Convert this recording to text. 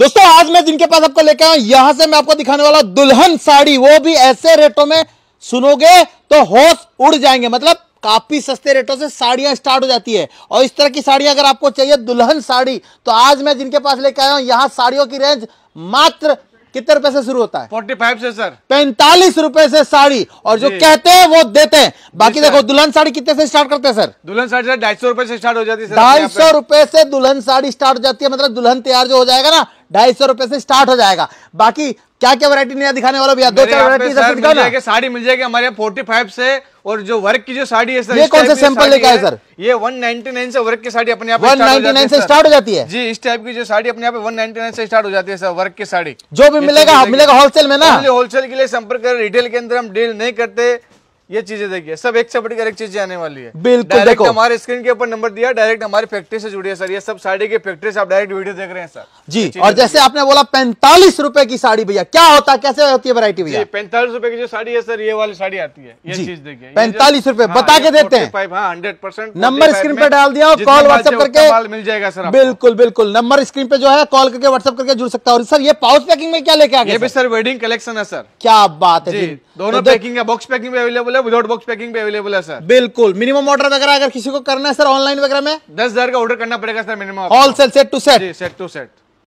दोस्तों आज मैं जिनके पास आपको लेके आया यहां से मैं आपको दिखाने वाला दुल्हन साड़ी वो भी ऐसे रेटों में सुनोगे तो होश उड़ जाएंगे मतलब काफी सस्ते रेटों से साड़ियां स्टार्ट हो जाती है और इस तरह की साड़ियां अगर आपको चाहिए दुल्हन साड़ी तो आज मैं जिनके पास लेकर आया हूं यहां साड़ियों की रेंज मात्र कितने रुपए से शुरू होता है फोर्टी फाइव से सर पैंतालीस रुपए से साड़ी और जो कहते हैं वो देते हैं बाकी देखो दुल्हन साड़ी कितने से स्टार्ट करते हैं सर दुल्हन साड़ी ढाई सौ रुपए से स्टार्ट हो जाती है ढाई सौ रुपए से दुल्हन साड़ी स्टार्ट हो जाती है मतलब दुल्हन तैयार जो हो जाएगा ना ढाई सौ रुपए से स्टार्ट हो जाएगा बाकी क्या क्या वरायटी नया दिखाने वाला भैया दो चार वरायटी साड़ी मिल जाएगी हमारे यहाँ फोर्टी फाइव से और जो वर्क की जो साड़ी है सर ये कौन सा सैंपल लेकर आए सर ये 199 से वर्क की साड़ी अपने आप 199 से स्टार्ट हो जाती है जी इस टाइप की जो साड़ी अपने आप 199 से स्टार्ट हो जाती है सर वर्क की साड़ी जो भी मिलेगा मिलेगा होलसेल में ना होलसेल के लिए संपर्क कर रिटेल के अंदर हम डील नहीं करते ये चीजें देखिए सब एक से बढ़कर एक चीजें आने वाली है बिल्कुल देखो हमारे स्क्रीन के ऊपर नंबर दिया डायरेक्ट हमारी फैक्ट्री से जुड़ी है सर ये सब साड़ी की फैक्ट्री से आप डायरेक्ट वीडियो देख रहे हैं सर जी और जैसे आपने बोला पैंतालीस रुपए की साड़ी भैया क्या होता है कैसे होती है वरायटी भैया पैंतालीस रुपए की जो साड़ी है सर ये वाली साड़ी आती है ये चीज देखिए पैंतालीस रुपए हाँ, बता के देते हैं हंड्रेड परसेंट नंबर स्क्रीन पे डाल दिया कॉल व्हाट्सअप करके मिल जाएगा सर बिल्कुल बिल्कुल नंबर स्क्रीन पे जो है कॉल करके व्हाट्सअप करके जुड़ सकता है और सर ये पाउच पैकिंग में क्या लेके आगे सर वेडिंग कलेक्शन है सर क्या बात है दोनों पैकिंग तो है बॉक्स पैकिंग में अवेलेबल अवेलेबल है विदाउट बॉक्स पैकिंग भी अवेलेबल है सर बिल्कुल मिनिमम ऑर्डर वगैरह अगर किसी को करना है सर ऑनलाइन वगैरह में दस हजार का ऑर्डर करना पड़ेगा sir minimum all set set two set set two set